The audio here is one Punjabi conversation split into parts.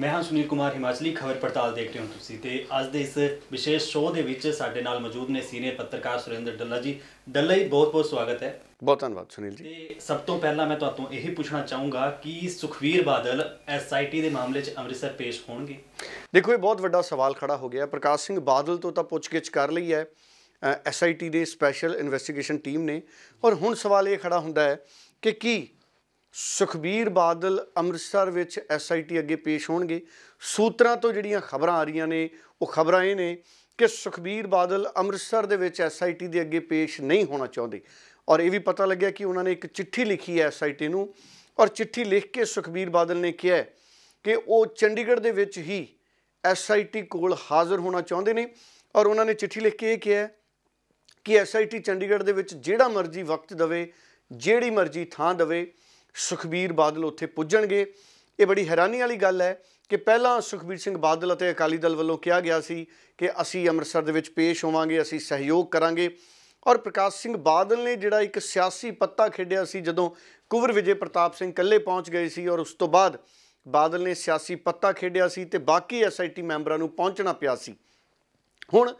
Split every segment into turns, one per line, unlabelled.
ਮੈਂ ਹਾਂ ਸੁਨੀਲ ਕੁਮਾਰ ਹਿਮਾਚਲੀ ਖਬਰ ਪੜਤਾਲ ਦੇਖ ਰਹੇ ਹੋ ਤੁਸੀਂ ਤੇ ਅੱਜ ਦੇ ਇਸ ਵਿਸ਼ੇਸ਼ ਸ਼ੋਅ ਦੇ ਵਿੱਚ ਸਾਡੇ ਨਾਲ ਮੌਜੂਦ ਨੇ ਸੀਨੀਅਰ ਪੱਤਰਕਾਰ ਸੁਰਿੰਦਰ ਡੱਲਾ ਜੀ ਡੱਲਾ ਜੀ ਬਹੁਤ-ਬਹੁਤ ਸਵਾਗਤ ਹੈ ਬਹੁਤ ਧੰਨਵਾਦ ਸੁਨੀਲ ਜੀ ਤੇ ਸਭ ਤੋਂ ਪਹਿਲਾਂ ਮੈਂ ਤੁਹਾਨੂੰ ਇਹ ਪੁੱਛਣਾ ਚਾਹੂੰਗਾ ਕਿ ਸੁਖਵੀਰ ਬਾਦਲ ਐਸਆਈਟੀ ਦੇ ਮਾਮਲੇ 'ਚ ਅੰਮ੍ਰਿਤਸਰ ਪੇਸ਼ ਹੋਣਗੇ
ਦੇਖੋ ਇਹ ਬਹੁਤ ਵੱਡਾ ਸਵਾਲ ਖੜਾ ਹੋ ਗਿਆ ਪ੍ਰਕਾਸ਼ ਸਿੰਘ ਬਾਦਲ ਤੋਂ ਤਾਂ ਪੁੱਛਗਿੱਛ ਕਰ ਲਈ ਹੈ ਐਸਆਈਟੀ ਦੇ ਸਪੈਸ਼ਲ ਇਨਵੈਸਟੀਗੇਸ਼ਨ ਟੀਮ ਨੇ ਔਰ ਹੁਣ ਸਵਾਲ ਇਹ ਖੜਾ ਹੁੰਦਾ ਹੈ ਕਿ ਕੀ ਸੁਖਬੀਰ ਬਾਦਲ ਅੰਮ੍ਰਿਤਸਰ ਵਿੱਚ ਐਸਆਈਟੀ ਅੱਗੇ ਪੇਸ਼ ਹੋਣਗੇ ਸੂਤਰਾਂ ਤੋਂ ਜਿਹੜੀਆਂ ਖਬਰਾਂ ਆ ਰਹੀਆਂ ਨੇ ਉਹ ਖਬਰਾਂ ਇਹ ਨੇ ਕਿ ਸੁਖਬੀਰ ਬਾਦਲ ਅੰਮ੍ਰਿਤਸਰ ਦੇ ਵਿੱਚ ਐਸਆਈਟੀ ਦੇ ਅੱਗੇ ਪੇਸ਼ ਨਹੀਂ ਹੋਣਾ ਚਾਹੁੰਦੇ ਔਰ ਇਹ ਵੀ ਪਤਾ ਲੱਗਿਆ ਕਿ ਉਹਨਾਂ ਨੇ ਇੱਕ ਚਿੱਠੀ ਲਿਖੀ ਹੈ ਐਸਆਈਟੀ ਨੂੰ ਔਰ ਚਿੱਠੀ ਲਿਖ ਕੇ ਸੁਖਬੀਰ ਬਾਦਲ ਨੇ ਕਿਹਾ ਕਿ ਉਹ ਚੰਡੀਗੜ੍ਹ ਦੇ ਵਿੱਚ ਹੀ ਐਸਆਈਟੀ ਕੋਲ ਹਾਜ਼ਰ ਹੋਣਾ ਚਾਹੁੰਦੇ ਨੇ ਔਰ ਉਹਨਾਂ ਨੇ ਚਿੱਠੀ ਲਿਖ ਕੇ ਇਹ ਕਿਹਾ ਕਿ ਐਸਆਈਟੀ ਚੰਡੀਗੜ੍ਹ ਦੇ ਵਿੱਚ ਜਿਹੜਾ ਮਰਜ਼ੀ ਵਕਤ ਦਵੇ ਜਿਹੜੀ ਮਰਜ਼ੀ ਥਾਂ ਦਵੇ ਸੁਖਬੀਰ ਬਾਦਲ ਉੱਥੇ ਪੁੱਜਣਗੇ ਇਹ ਬੜੀ ਹੈਰਾਨੀ ਵਾਲੀ ਗੱਲ ਹੈ ਕਿ ਪਹਿਲਾਂ ਸੁਖਬੀਰ ਸਿੰਘ ਬਾਦਲ ਅਤੇ ਅਕਾਲੀ ਦਲ ਵੱਲੋਂ ਕਿਹਾ ਗਿਆ ਸੀ ਕਿ ਅਸੀਂ ਅੰਮ੍ਰਿਤਸਰ ਦੇ ਵਿੱਚ ਪੇਸ਼ ਹੋਵਾਂਗੇ ਅਸੀਂ ਸਹਿਯੋਗ ਕਰਾਂਗੇ ਔਰ ਪ੍ਰਕਾਸ਼ ਸਿੰਘ ਬਾਦਲ ਨੇ ਜਿਹੜਾ ਇੱਕ ਸਿਆਸੀ ਪੱਤਾ ਖੇਡਿਆ ਸੀ ਜਦੋਂ ਕੁਵਰ ਵਿਜੇ ਪ੍ਰਤਾਪ ਸਿੰਘ ਇਕੱਲੇ ਪਹੁੰਚ ਗਏ ਸੀ ਔਰ ਉਸ ਤੋਂ ਬਾਅਦ ਬਾਦਲ ਨੇ ਸਿਆਸੀ ਪੱਤਾ ਖੇਡਿਆ ਸੀ ਤੇ ਬਾਕੀ ਐਸਆਈਟੀ ਮੈਂਬਰਾਂ ਨੂੰ ਪਹੁੰਚਣਾ ਪਿਆ ਸੀ ਹੁਣ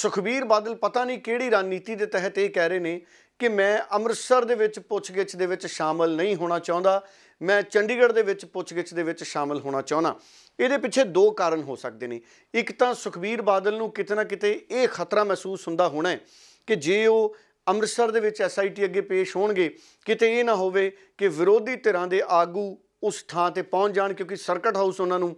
ਸੁਖਬੀਰ ਬਾਦਲ ਪਤਾ ਨਹੀਂ ਕਿਹੜੀ ਰਣਨੀਤੀ ਦੇ ਤਹਿਤ ਇਹ ਕਹਿ ਰਹੇ ਨੇ ਕਿ ਮੈਂ ਅੰਮ੍ਰਿਤਸਰ ਦੇ ਵਿੱਚ ਪੁੱਛਗਿੱਛ ਦੇ ਵਿੱਚ ਸ਼ਾਮਲ ਨਹੀਂ ਹੋਣਾ ਚਾਹੁੰਦਾ ਮੈਂ ਚੰਡੀਗੜ੍ਹ ਦੇ ਵਿੱਚ ਪੁੱਛਗਿੱਛ ਦੇ ਵਿੱਚ ਸ਼ਾਮਲ ਹੋਣਾ ਚਾਹੁੰਦਾ ਇਹਦੇ ਪਿੱਛੇ ਦੋ ਕਾਰਨ ਹੋ ਸਕਦੇ ਨੇ ਇੱਕ ਤਾਂ ਸੁਖਬੀਰ ਬਾਦਲ ਨੂੰ ਕਿਤੇ ਨਾ ਕਿਤੇ ਇਹ ਖਤਰਾ ਮਹਿਸੂਸ ਹੁੰਦਾ ਹੋਣਾ ਕਿ ਜੇ ਉਹ ਅੰਮ੍ਰਿਤਸਰ ਦੇ ਵਿੱਚ ਐਸਆਈਟੀ ਅੱਗੇ ਪੇਸ਼ ਹੋਣਗੇ ਕਿਤੇ ਇਹ ਨਾ ਹੋਵੇ ਕਿ ਵਿਰੋਧੀ ਧਿਰਾਂ ਦੇ ਆਗੂ ਉਸ ਥਾਂ ਤੇ ਪਹੁੰਚ ਜਾਣ ਕਿਉਂਕਿ ਸਰਕਟ ਹਾਊਸ ਉਹਨਾਂ ਨੂੰ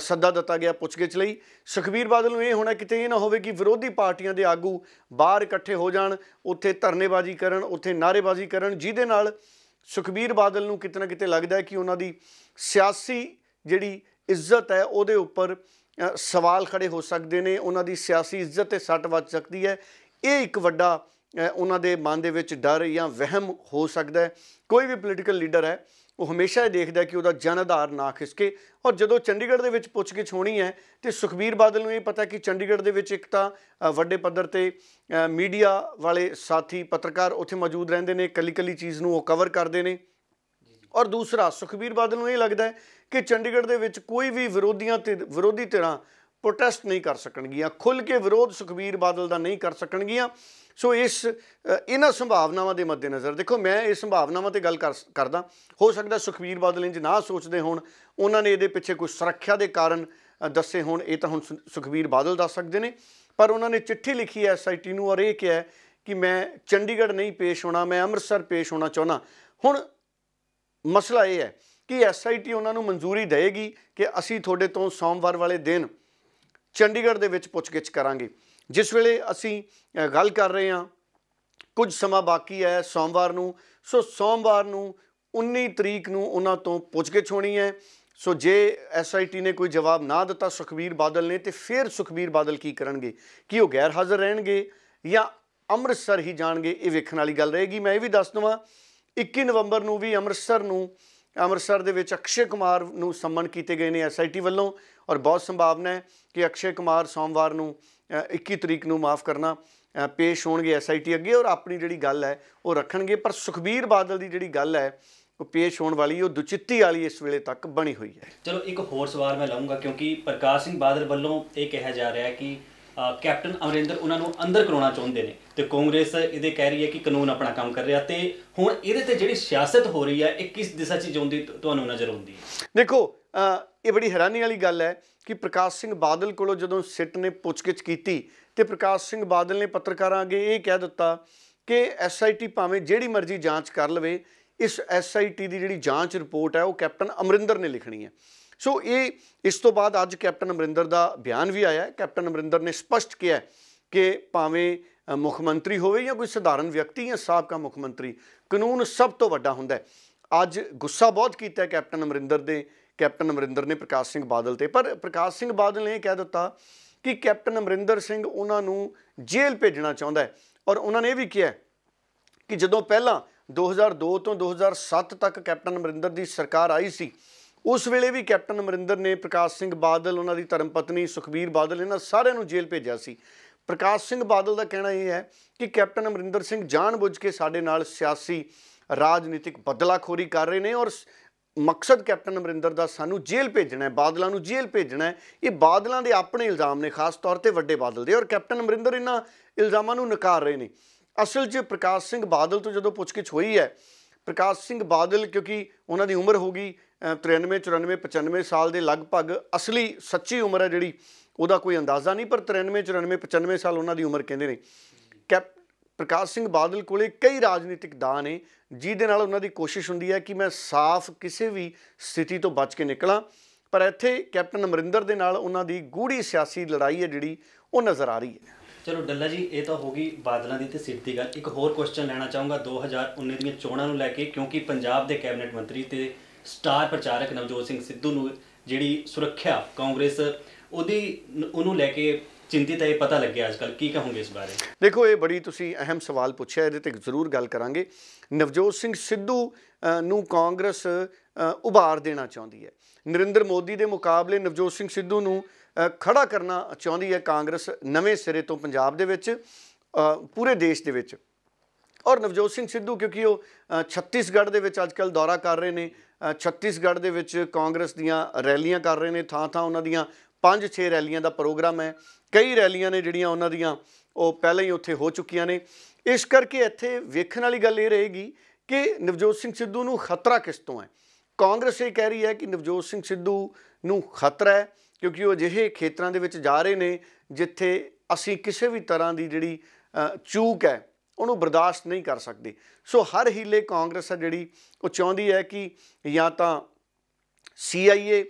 ਸੱਦਾ ਦਿੱਤਾ ਗਿਆ ਪੁੱਛਗਿੱਛ ਲਈ ਸੁਖਬੀਰ ਬਾਦਲ ਨੂੰ ਇਹ ਹੋਣਾ ਕਿਤੇ ਇਹ ਨਾ ਹੋਵੇ ਕਿ ਵਿਰੋਧੀ ਪਾਰਟੀਆਂ ਦੇ ਆਗੂ ਬਾਹਰ ਇਕੱਠੇ ਹੋ ਜਾਣ ਉੱਥੇ ਧਰਨੇਬਾਜ਼ੀ ਕਰਨ ਉੱਥੇ ਨਾਰੇਬਾਜ਼ੀ ਕਰਨ ਜਿਹਦੇ ਨਾਲ ਸੁਖਬੀਰ ਬਾਦਲ ਨੂੰ ਕਿਤਨਾ ਕਿਤੇ ਲੱਗਦਾ ਹੈ ਕਿ ਉਹਨਾਂ ਦੀ ਸਿਆਸੀ ਜਿਹੜੀ ਇੱਜ਼ਤ ਹੈ ਉਹਦੇ ਉੱਪਰ ਸਵਾਲ ਖੜੇ ਹੋ ਸਕਦੇ ਨੇ ਉਹਨਾਂ ਦੀ ਸਿਆਸੀ ਇੱਜ਼ਤ ਤੇ ਸੱਟ ਵੱਜ ਸਕਦੀ ਹੈ ਇਹ ਇੱਕ ਵੱਡਾ ਉਹਨਾਂ ਦੇ ਮਨ ਦੇ ਵਿੱਚ ਡਰ ਜਾਂ ਵਹਿਮ ਹੋ ਸਕਦਾ ਹੈ ਕੋਈ ਵੀ ਪੋਲੀਟੀਕਲ ਲੀਡਰ ਹੈ ਉਹ ਹਮੇਸ਼ਾ ਇਹ ਦੇਖਦਾ ਕਿ ਉਹਦਾ ਜਨ ਆਧਾਰ ਨਾ ਖਿਸਕੇ ਔਰ ਜਦੋਂ ਚੰਡੀਗੜ੍ਹ ਦੇ ਵਿੱਚ ਪੁੱਛਗਿੱਛ ਹੋਣੀ ਹੈ ਤੇ ਸੁਖਬੀਰ ਬਾਦਲ ਨੂੰ ਇਹ ਪਤਾ ਕਿ ਚੰਡੀਗੜ੍ਹ ਦੇ ਵਿੱਚ ਇੱਕ ਤਾਂ ਵੱਡੇ ਪੱਧਰ ਤੇ ਮੀਡੀਆ ਵਾਲੇ ਸਾਥੀ ਪੱਤਰਕਾਰ ਉੱਥੇ ਮੌਜੂਦ ਰਹਿੰਦੇ ਨੇ ਕੱਲੀ-ਕੱਲੀ ਚੀਜ਼ ਨੂੰ ਉਹ ਕਵਰ ਕਰਦੇ ਨੇ ਔਰ ਦੂਸਰਾ ਸੁਖਬੀਰ ਬਾਦਲ ਨੂੰ ਇਹ ਲੱਗਦਾ ਕਿ ਚੰਡੀਗੜ੍ਹ ਦੇ ਵਿੱਚ ਕੋਈ ਵੀ ਵਿਰੋਧੀਆਂ ਤੇ ਵਿਰੋਧੀ ਧਿਰਾਂ ਪ੍ਰੋਟੈਸਟ ਨਹੀਂ ਕਰ ਸਕਣਗੀਆਂ ਖੁੱਲ ਕੇ ਵਿਰੋਧ ਸੁਖਬੀਰ ਬਾਦਲ ਦਾ ਨਹੀਂ ਕਰ ਸਕਣਗੀਆਂ ਸੋ ਇਸ ਇਹਨਾਂ ਸੰਭਾਵਨਾਵਾਂ ਦੇ ਮੱਦੇਨਜ਼ਰ ਦੇਖੋ ਮੈਂ ਇਸ ਸੰਭਾਵਨਾਵਾਂ ਤੇ ਗੱਲ ਕਰਦਾ ਹੋ ਸਕਦਾ ਸੁਖਬੀਰ ਬਾਦਲ ਇੰਜ ਨਾ ਸੋਚਦੇ ਹੋਣ ਉਹਨਾਂ ਨੇ ਇਹਦੇ ਪਿੱਛੇ ਕੋਈ ਸੁਰੱਖਿਆ ਦੇ ਕਾਰਨ ਦੱਸੇ ਹੋਣ ਇਹ ਤਾਂ ਹੁਣ ਸੁਖਬੀਰ ਬਾਦਲ ਦੱਸ ਸਕਦੇ ਨੇ ਪਰ ਉਹਨਾਂ ਨੇ ਚਿੱਠੀ ਲਿਖੀ ਐ ਐਸਆਈਟੀ ਨੂੰ ਔਰ ਇਹ ਕਿਹਾ ਕਿ ਮੈਂ ਚੰਡੀਗੜ੍ਹ ਨਹੀਂ ਪੇਸ਼ ਹੋਣਾ ਮੈਂ ਅੰਮ੍ਰਿਤਸਰ ਪੇਸ਼ ਹੋਣਾ ਚਾਹੁੰਦਾ ਹੁਣ ਮਸਲਾ ਇਹ ਹੈ ਕਿ ਐਸਆਈਟੀ ਉਹਨਾਂ ਨੂੰ ਮਨਜ਼ੂਰੀ ਦੇਵੇਗੀ ਕਿ ਅਸੀਂ ਤੁਹਾਡੇ ਤੋਂ ਸੋਮਵਾਰ ਵਾਲੇ ਦਿਨ ਚੰਡੀਗੜ੍ਹ ਦੇ ਵਿੱਚ ਪੁੱਛਗਿੱਛ ਕਰਾਂਗੇ ਜਿਸ ਵੇਲੇ ਅਸੀਂ ਗੱਲ ਕਰ ਰਹੇ ਹਾਂ ਕੁਝ ਸਮਾਂ ਬਾਕੀ ਹੈ ਸੋਮਵਾਰ ਨੂੰ ਸੋ ਸੋਮਵਾਰ ਨੂੰ 19 ਤਰੀਕ ਨੂੰ ਉਹਨਾਂ ਤੋਂ ਪੁੱਛਗਿੱਛ ਹੋਣੀ ਹੈ ਸੋ ਜੇ ਐਸਆਈਟੀ ਨੇ ਕੋਈ ਜਵਾਬ ਨਾ ਦਿੱਤਾ ਸੁਖਬੀਰ ਬਾਦਲ ਨੇ ਤੇ ਫਿਰ ਸੁਖਬੀਰ ਬਾਦਲ ਕੀ ਕਰਨਗੇ ਕੀ ਉਹ ਗੈਰ ਹਾਜ਼ਰ ਰਹਿਣਗੇ ਜਾਂ ਅੰਮ੍ਰਿਤਸਰ ਹੀ ਜਾਣਗੇ ਇਹ ਵੇਖਣ ਵਾਲੀ ਗੱਲ ਰਹੇਗੀ ਮੈਂ ਇਹ ਵੀ ਦੱਸ ਦਵਾਂ 21 ਨਵੰਬਰ ਨੂੰ ਵੀ ਅੰਮ੍ਰਿਤਸਰ ਨੂੰ ਅੰਮ੍ਰਿਤਸਰ ਦੇ ਵਿੱਚ ਅਕਸ਼ੇ ਕੁਮਾਰ ਨੂੰ ਸੰਮਨ ਕੀਤੇ ਗਏ ਨੇ ਐਸਆਈਟੀ ਵੱਲੋਂ ਔਰ ਬਹੁਤ ਸੰਭਾਵਨਾ ਹੈ ਕਿ ਅਕਸ਼ੇ ਕੁਮਾਰ ਸੋਮਵਾਰ ਨੂੰ 21 ਤਰੀਕ ਨੂੰ ਮਾਫ ਕਰਨਾ ਪੇਸ਼ ਹੋਣਗੇ ਐਸਆਈਟੀ ਅੱਗੇ ਔਰ ਆਪਣੀ ਜਿਹੜੀ ਗੱਲ ਹੈ ਉਹ ਰੱਖਣਗੇ ਪਰ ਸੁਖਬੀਰ ਬਾਦਲ ਦੀ ਜਿਹੜੀ ਗੱਲ ਹੈ ਉਹ ਪੇਸ਼ ਹੋਣ ਵਾਲੀ ਉਹ ਦੁਚਿੱਤੀ ਵਾਲੀ ਇਸ ਵੇਲੇ ਤੱਕ ਬਣੀ ਹੋਈ ਹੈ
ਚਲੋ ਇੱਕ ਹੋਰ ਸਵਾਲ ਮੈਂ ਲਾਉਂਗਾ ਕਿਉਂਕਿ ਪ੍ਰਕਾਸ਼ ਸਿੰਘ ਬਾਦਲ ਵੱਲੋਂ ਇਹ ਕਿਹਾ ਜਾ ਰਿਹਾ ਹੈ ਕਿ ਕੈਪਟਨ ਅਮਰਿੰਦਰ ਉਹਨਾਂ ਨੂੰ ਅੰਦਰ ਕਰਾਉਣਾ ਚਾਹੁੰਦੇ ਨੇ ਤੇ ਕਾਂਗਰਸ ਇਹਦੇ ਕਹਿ ਰਹੀ ਹੈ ਕਿ ਕਾਨੂੰਨ ਆਪਣਾ ਕੰਮ ਕਰ ਰਿਹਾ ਤੇ ਹੁਣ ਇਹਦੇ ਤੇ ਜਿਹੜੀ ਸਿਆਸਤ ਹੋ ਰਹੀ ਹੈ ਇਹ ਕਿਸ ਦਿਸ਼ਾ 'ਚ ਜਾਂਦੀ ਤੁਹਾਨੂੰ ਨਜ਼ਰ ਆਉਂਦੀ
ਹੈ ਦੇਖੋ ਇਹ ਬੜੀ ਹੈਰਾਨੀ ਵਾਲੀ ਗੱਲ ਹੈ ਕਿ ਪ੍ਰਕਾਸ਼ ਸਿੰਘ ਬਾਦਲ ਕੋਲੋਂ ਜਦੋਂ ਸਿੱਟ ਨੇ ਪੁੱਛਗਿੱਛ ਕੀਤੀ ਤੇ ਪ੍ਰਕਾਸ਼ ਸਿੰਘ ਬਾਦਲ ਨੇ ਪੱਤਰਕਾਰਾਂ ਅੱਗੇ ਇਹ ਕਹਿ ਦਿੱਤਾ ਕਿ ਐਸਆਈਟੀ ਭਾਵੇਂ ਜਿਹੜੀ ਮਰਜ਼ੀ ਜਾਂਚ ਕਰ ਲਵੇ ਇਸ ਐਸਆਈਟੀ ਦੀ ਜਿਹੜੀ ਜਾਂਚ ਰਿਪੋਰਟ ਹੈ ਉਹ ਕੈਪਟਨ ਅਮਰਿੰਦਰ ਨੇ ਲਿਖਣੀ ਹੈ ਸੋ ਇਹ ਇਸ ਤੋਂ ਬਾਅਦ ਅੱਜ ਕੈਪਟਨ ਅਮਰਿੰਦਰ ਦਾ ਬਿਆਨ ਵੀ ਆਇਆ ਹੈ ਕੈਪਟਨ ਅਮਰਿੰਦਰ ਨੇ ਸਪਸ਼ਟ ਕਿਹਾ ਕਿ ਭਾਵੇਂ ਮੁੱਖ ਮੰਤਰੀ ਹੋਵੇ ਜਾਂ ਕੋਈ ਸਧਾਰਨ ਵਿਅਕਤੀ ਜਾਂ ਸਾਬਕਾ ਮੁੱਖ ਮੰਤਰੀ ਕਾਨੂੰਨ ਸਭ ਤੋਂ ਵੱਡਾ ਹੁੰਦਾ ਹੈ ਅੱਜ ਗੁੱਸਾ ਬਹੁਤ ਕੀਤਾ ਕੈਪਟਨ ਅਮਰਿੰਦਰ ਦੇ ਕੈਪਟਨ ਅਮਰਿੰਦਰ ਨੇ ਪ੍ਰਕਾਸ਼ ਸਿੰਘ ਬਾਦਲ ਤੇ ਪਰ ਪ੍ਰਕਾਸ਼ ਸਿੰਘ ਬਾਦਲ ਨੇ ਇਹ ਕਹਿ ਦਿੱਤਾ ਕਿ ਕੈਪਟਨ ਅਮਰਿੰਦਰ ਸਿੰਘ ਉਹਨਾਂ ਨੂੰ ਜੇਲ੍ਹ ਭੇਜਣਾ ਚਾਹੁੰਦਾ ਹੈ ਔਰ ਉਹਨਾਂ ਨੇ ਇਹ ਵੀ ਕਿਹਾ ਕਿ ਜਦੋਂ ਪਹਿਲਾਂ 2002 ਤੋਂ 2007 ਤੱਕ ਕੈਪਟਨ ਅਮਰਿੰਦਰ ਦੀ ਸਰਕਾਰ ਆਈ ਸੀ ਉਸ ਵੇਲੇ ਵੀ ਕੈਪਟਨ ਅਮਰਿੰਦਰ ਨੇ ਪ੍ਰਕਾਸ਼ ਸਿੰਘ ਬਾਦਲ ਉਹਨਾਂ ਦੀ ਧਰਮ ਪਤਨੀ ਸੁਖਬੀਰ ਬਾਦਲ ਇਹਨਾਂ ਸਾਰਿਆਂ ਨੂੰ ਜੇਲ੍ਹ ਭੇਜਿਆ ਸੀ ਪ੍ਰਕਾਸ਼ ਸਿੰਘ ਬਾਦਲ ਦਾ ਕਹਿਣਾ ਇਹ ਹੈ ਕਿ ਕੈਪਟਨ ਅਮਰਿੰਦਰ ਸਿੰਘ ਜਾਣਬੁੱਝ ਕੇ ਸਾਡੇ ਨਾਲ ਸਿਆਸੀ ਰਾਜਨੀਤਿਕ ਬਦਲਾਖੋਰੀ ਕਰ ਰਹੇ ਨੇ ਔਰ ਮਕਸਦ ਕੈਪਟਨ ਅਮਰਿੰਦਰ ਦਾ ਸਾਨੂੰ ਜੇਲ੍ਹ ਭੇਜਣਾ ਹੈ ਬਾਦਲਾਂ ਨੂੰ ਜੇਲ੍ਹ ਭੇਜਣਾ ਹੈ ਇਹ ਬਾਦਲਾਂ ਦੇ ਆਪਣੇ ਇਲਜ਼ਾਮ ਨੇ ਖਾਸ ਤੌਰ ਤੇ ਵੱਡੇ ਬਾਦਲ ਦੇ ਔਰ ਕੈਪਟਨ ਅਮਰਿੰਦਰ ਇਹਨਾਂ ਇਲਜ਼ਾਮਾਂ ਨੂੰ ਨਕਾਰ ਰਹੇ ਨੇ ਅਸਲ 'ਚ ਪ੍ਰਕਾਸ਼ ਸਿੰਘ ਬਾਦਲ ਤੋਂ ਜਦੋਂ ਪੁੱਛਗਿੱਛ ਹੋਈ ਹੈ ਪ੍ਰਕਾਸ਼ ਸਿੰਘ ਬਾਦਲ ਕਿਉਂਕਿ ਉਹਨਾਂ ਦੀ ਉਮਰ ਹੋ ਗਈ 93 94 95 ਸਾਲ ਦੇ ਲਗਭਗ ਅਸਲੀ ਸੱਚੀ ਉਮਰ ਹੈ ਜਿਹੜੀ ਉਹਦਾ ਕੋਈ ਅੰਦਾਜ਼ਾ ਨਹੀਂ ਪਰ 93 94 95 ਸਾਲ ਉਹਨਾਂ ਦੀ ਉਮਰ ਕਹਿੰਦੇ ਨੇ ਕੈਪ ਪ੍ਰਕਾਸ਼ ਸਿੰਘ ਬਾਦਲ ਕੋਲੇ ਕਈ ਰਾਜਨੀਤਿਕ ਦਾ ਨੇ ਜਿਹਦੇ ਨਾਲ ਉਹਨਾਂ ਦੀ ਕੋਸ਼ਿਸ਼ ਹੁੰਦੀ ਹੈ ਕਿ ਮੈਂ ਸਾਫ਼ ਕਿਸੇ ਵੀ ਸਥਿਤੀ ਤੋਂ ਬਚ ਕੇ ਨਿਕਲਾਂ ਪਰ ਇੱਥੇ ਕੈਪਟਨ ਅਮਰਿੰਦਰ ਦੇ ਨਾਲ ਉਹਨਾਂ ਦੀ ਗੂੜੀ ਸਿਆਸੀ ਲੜਾਈ ਹੈ ਜਿਹੜੀ ਉਹ ਨਜ਼ਰ ਆ ਰਹੀ ਹੈ
ਚਲੋ ਡੱਲਾ ਜੀ ਇਹ ਤਾਂ ਹੋ ਗਈ ਬਾਦਲਾਂ ਦੀ ਤੇ ਸਿੱਧੀ ਗੱਲ ਇੱਕ ਹੋਰ ਕੁਐਸਚਨ ਲੈਣਾ ਚਾਹੂੰਗਾ 2019 ਦੀਆਂ ਚੋਣਾਂ ਨੂੰ ਲੈ ਕੇ ਕਿਉਂਕਿ ਪੰਜਾਬ ਦੇ ਕੈਬਨਿਟ ਮੰਤਰੀ ਤੇ ਸਟਾਰ ਪ੍ਰਚਾਰਕ ਨਵਜੋਤ ਸਿੰਘ ਸਿੱਧੂ ਨੂੰ ਜਿਹੜੀ ਸੁਰੱਖਿਆ ਕਾਂਗਰਸ ਉਹਦੀ ਉਹਨੂੰ ਲੈ ਕੇ ਚਿੰਤਿਤ ਹੈ ਪਤਾ ਲੱਗਿਆ ਅੱਜ ਕੱਲ ਕੀ ਕਹੋਗੇ ਇਸ ਬਾਰੇ
ਦੇਖੋ ਇਹ ਬੜੀ ਤੁਸੀਂ ਅਹਿਮ ਸਵਾਲ ਪੁੱਛਿਆ ਇਹਦੇ ਤੇ ਜ਼ਰੂਰ ਗੱਲ ਕਰਾਂਗੇ ਨਵਜੋਤ ਸਿੰਘ ਸਿੱਧੂ ਨੂੰ ਕਾਂਗਰਸ ਉਭਾਰ ਦੇਣਾ ਚਾਹੁੰਦੀ ਹੈ ਨਰਿੰਦਰ ਮੋਦੀ ਦੇ ਮੁਕਾਬਲੇ ਨਵਜੋਤ ਸਿੰਘ ਸਿੱਧੂ ਨੂੰ ਖੜਾ ਕਰਨਾ ਚਾਹੁੰਦੀ ਹੈ ਕਾਂਗਰਸ ਨਵੇਂ ਸਿਰੇ ਤੋਂ ਪੰਜਾਬ ਦੇ ਵਿੱਚ ਪੂਰੇ ਦੇਸ਼ ਦੇ ਵਿੱਚ ਔਰ ਨਵਜੋਤ ਸਿੰਘ ਸਿੱਧੂ ਕਿਉਂਕਿ ਉਹ ਛੱਤੀਸਗੜ੍ਹ ਦੇ ਵਿੱਚ ਅੱਜਕੱਲ ਦੌਰਾ ਕਰ ਰਹੇ ਨੇ ਛੱਤੀਸਗੜ੍ਹ ਦੇ ਵਿੱਚ ਕਾਂਗਰਸ ਦੀਆਂ ਰੈਲੀਆਂ ਕਰ ਰਹੇ ਨੇ ਥਾਂ ਥਾਂ ਉਹਨਾਂ ਦੀਆਂ 5-6 ਰੈਲੀਆਂ ਦਾ ਪ੍ਰੋਗਰਾਮ ਹੈ ਕਈ ਰੈਲੀਆਂ ਨੇ ਜਿਹੜੀਆਂ ਉਹਨਾਂ ਦੀਆਂ ਉਹ ਪਹਿਲਾਂ ਹੀ ਉੱਥੇ ਹੋ ਚੁੱਕੀਆਂ ਨੇ ਇਸ ਕਰਕੇ ਇੱਥੇ ਵੇਖਣ ਵਾਲੀ ਗੱਲ ਇਹ ਰਹੇਗੀ ਕਿ ਨਵਜੋਤ ਸਿੰਘ ਸਿੱਧੂ ਨੂੰ ਖਤਰਾ ਕਿਸ ਤੋਂ ਹੈ ਕਾਂਗਰਸ ਇਹ ਕਹਿ ਰਹੀ ਹੈ ਕਿ ਨਵਜੋਤ ਸਿੰਘ ਸਿੱਧੂ ਨੂੰ ਖਤਰਾ ਹੈ ਕਿਉਂਕਿ ਉਹ ਅਜਿਹੇ ਖੇਤਰਾਂ ਦੇ ਵਿੱਚ ਜਾ ਰਹੇ ਨੇ ਜਿੱਥੇ ਅਸੀਂ ਕਿਸੇ ਵੀ ਤਰ੍ਹਾਂ ਦੀ ਜਿਹੜੀ ਚੂਕ ਹੈ ਉਹਨੂੰ ਬਰਦਾਸ਼ਤ ਨਹੀਂ ਕਰ ਸਕਦੀ ਸੋ ਹਰ ਹੀਲੇ ਕਾਂਗਰਸ ਹੈ ਜਿਹੜੀ ਉਹ ਚਾਹੁੰਦੀ ਹੈ ਕਿ ਜਾਂ ਤਾਂ ਸੀਆਈਏ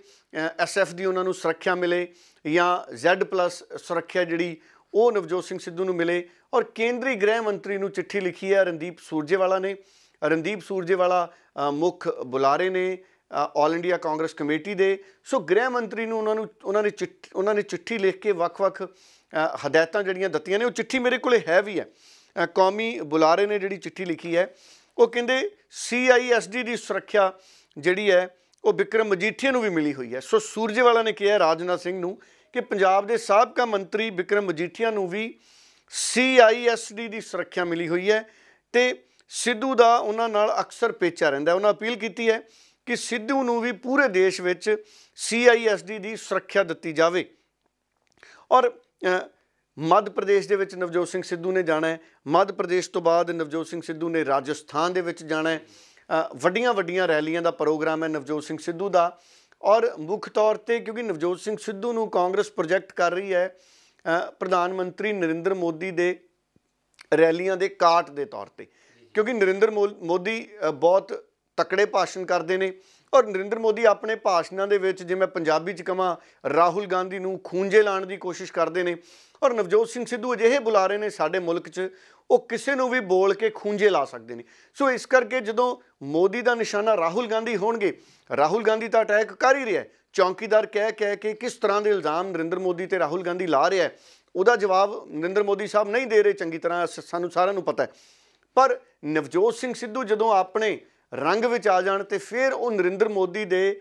ਐਸਐਫ ਦੀ ਉਹਨਾਂ ਨੂੰ ਸੁਰੱਖਿਆ ਮਿਲੇ ਜਾਂ ਜ਼ੈਡ ਪਲੱਸ ਸੁਰੱਖਿਆ ਜਿਹੜੀ ਉਹ ਨਵਜੋਤ ਸਿੰਘ ਸਿੱਧੂ ਨੂੰ ਮਿਲੇ ਔਰ ਕੇਂਦਰੀ ਗ੍ਰਹਿ ਮੰਤਰੀ ਨੂੰ ਚਿੱਠੀ ਲਿਖੀ ਹੈ ਰਣਦੀਪ ਸੂਰਜੇਵਾਲਾ ਨੇ ਰਣਦੀਪ ਸੂਰਜੇਵਾਲਾ ਮੁੱਖ ਬੁਲਾਰੇ ਨੇ ਆਲ ਇੰਡੀਆ ਕਾਂਗਰਸ ਕਮੇਟੀ ਦੇ ਸੋ ਗ੍ਰਹਿ ਮੰਤਰੀ ਨੂੰ ਉਹਨਾਂ ਨੂੰ ਉਹਨਾਂ ਨੇ ਚਿੱਠੀ ਉਹਨਾਂ ਨੇ ਚਿੱਠੀ ਲਿਖ ਕੇ ਵੱਖ-ਵੱਖ ਹਦਾਇਤਾਂ ਜਿਹੜੀਆਂ ਦਿੱਤੀਆਂ ਨੇ ਉਹ ਚਿੱਠੀ ਮੇਰੇ ਕੋਲੇ ਹੈ ਵੀ ਹੈ ਕੌਮੀ ਬੁਲਾਰੇ ਨੇ ਜਿਹੜੀ ਚਿੱਠੀ ਲਿਖੀ ਹੈ ਉਹ ਕਹਿੰਦੇ ਸੀਆਈਐਸਡੀ ਦੀ ਸੁਰੱਖਿਆ ਜਿਹੜੀ ਹੈ ਉਹ ਵਿਕਰਮ ਮਜੀਠੀਆ ਨੂੰ ਵੀ ਮਿਲੀ ਹੋਈ ਹੈ ਸੋ ਸੂਰਜੇਵਾਲਾ ਨੇ ਕਿਹਾ ਰਾਜਨਾਥ ਸਿੰਘ ਨੂੰ ਕਿ ਪੰਜਾਬ ਦੇ ਸਾਬਕਾ ਮੰਤਰੀ ਵਿਕਰਮ ਮਜੀਠੀਆ ਨੂੰ ਵੀ ਸੀਆਈਐਸਡੀ ਦੀ ਸੁਰੱਖਿਆ ਮਿਲੀ ਹੋਈ ਹੈ ਤੇ ਸਿੱਧੂ ਦਾ ਉਹਨਾਂ ਨਾਲ ਅਕਸਰ ਪੇਚਾ ਰਹਿੰਦਾ ਉਹਨਾਂ ਅਪੀਲ ਕੀਤੀ ਹੈ ਕਿ ਸਿੱਧੂ ਨੂੰ ਵੀ ਪੂਰੇ ਦੇਸ਼ ਵਿੱਚ ਸੀਆਈਐਸਡੀ ਦੀ ਸੁਰੱਖਿਆ ਦਿੱਤੀ ਜਾਵੇ ਔਰ ਮੱਧ ਪ੍ਰਦੇਸ਼ ਦੇ ਵਿੱਚ ਨਵਜੋਤ ਸਿੰਘ ਸਿੱਧੂ ਨੇ ਜਾਣਾ ਹੈ ਮੱਧ ਪ੍ਰਦੇਸ਼ ਤੋਂ ਬਾਅਦ ਨਵਜੋਤ ਸਿੰਘ ਸਿੱਧੂ ਨੇ ਰਾਜਸਥਾਨ ਦੇ ਵਿੱਚ ਜਾਣਾ ਹੈ ਵੱਡੀਆਂ ਵੱਡੀਆਂ ਰੈਲੀਆਂ ਦਾ ਪ੍ਰੋਗਰਾਮ ਹੈ ਨਵਜੋਤ ਸਿੰਘ ਸਿੱਧੂ ਦਾ ਔਰ ਮੁੱਖ ਤੌਰ ਤੇ ਕਿਉਂਕਿ ਨਵਜੋਤ ਸਿੰਘ ਸਿੱਧੂ ਨੂੰ ਕਾਂਗਰਸ ਪ੍ਰੋਜੈਕਟ ਕਰ ਰਹੀ ਹੈ ਪ੍ਰਧਾਨ ਮੰਤਰੀ ਨਰਿੰਦਰ ਮੋਦੀ ਦੇ ਰੈਲੀਆਂ ਦੇ ਕਾਟ ਦੇ ਤੌਰ ਤੇ ਕਿਉਂਕਿ ਨਰਿੰਦਰ ਮੋਦੀ ਬਹੁਤ ਤਕੜੇ ਭਾਸ਼ਣ ਕਰਦੇ ਨੇ ਔਰ ਨਰਿੰਦਰ ਮੋਦੀ ਆਪਣੇ ਭਾਸ਼ਣਾਂ ਦੇ ਵਿੱਚ ਜਿਵੇਂ ਪੰਜਾਬੀ 'ਚ ਕਹਾਂ ਰਾਹੁਲ ਗਾਂਧੀ ਨੂੰ ਖੂੰਜੇ ਲਾਣ ਦੀ ਕੋਸ਼ਿਸ਼ ਕਰਦੇ ਨੇ ਔਰ ਨਵਜੋਤ ਸਿੰਘ ਸਿੱਧੂ ਅਜਿਹੇ ਰਹੇ ਨੇ ਸਾਡੇ ਮੁਲਕ 'ਚ ਉਹ ਕਿਸੇ ਨੂੰ ਵੀ ਬੋਲ ਕੇ ਖੂੰਜੇ ਲਾ ਸਕਦੇ ਨੇ ਸੋ ਇਸ ਕਰਕੇ ਜਦੋਂ ਮੋਦੀ ਦਾ ਨਿਸ਼ਾਨਾ ਰਾਹੁਲ ਗਾਂਧੀ ਹੋਣਗੇ ਰਾਹੁਲ ਗਾਂਧੀ ਤਾਂ ਅਟੈਕ ਕਰ ਹੀ ਰਿਹਾ ਚੌਂਕੀਦਾਰ ਕਹਿ ਕਹਿ ਕੇ ਕਿਸ ਤਰ੍ਹਾਂ ਦੇ ਇਲਜ਼ਾਮ ਨਰਿੰਦਰ ਮੋਦੀ ਤੇ ਰਾਹੁਲ ਗਾਂਧੀ ਲਾ ਰਿਹਾ ਉਹਦਾ ਜਵਾਬ ਨਰਿੰਦਰ ਮੋਦੀ ਸਾਹਿਬ ਨਹੀਂ ਦੇ ਰਹੇ ਚੰਗੀ ਤਰ੍ਹਾਂ ਸਾਨੂੰ ਸਾਰਿਆਂ ਨੂੰ ਪਤਾ ਹੈ ਪਰ ਨਵਜੋਤ ਸਿੰਘ ਸਿੱਧੂ ਜਦੋਂ ਆਪਣੇ ਰੰਗ ਵਿੱਚ ਆ ਜਾਣ ਤੇ ਫਿਰ ਉਹ ਨਰਿੰਦਰ ਮੋਦੀ ਦੇ